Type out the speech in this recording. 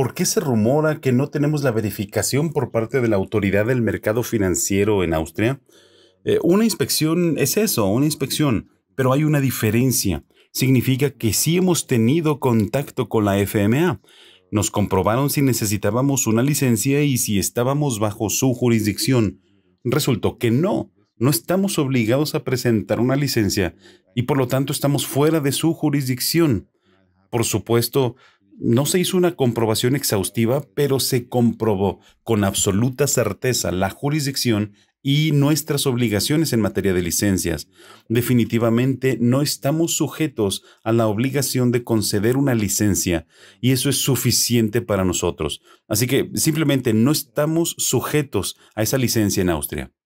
¿por qué se rumora que no tenemos la verificación por parte de la autoridad del mercado financiero en Austria? Eh, una inspección es eso, una inspección, pero hay una diferencia. Significa que sí hemos tenido contacto con la FMA. Nos comprobaron si necesitábamos una licencia y si estábamos bajo su jurisdicción. Resultó que no, no estamos obligados a presentar una licencia y por lo tanto estamos fuera de su jurisdicción. Por supuesto, no se hizo una comprobación exhaustiva, pero se comprobó con absoluta certeza la jurisdicción y nuestras obligaciones en materia de licencias. Definitivamente no estamos sujetos a la obligación de conceder una licencia y eso es suficiente para nosotros. Así que simplemente no estamos sujetos a esa licencia en Austria.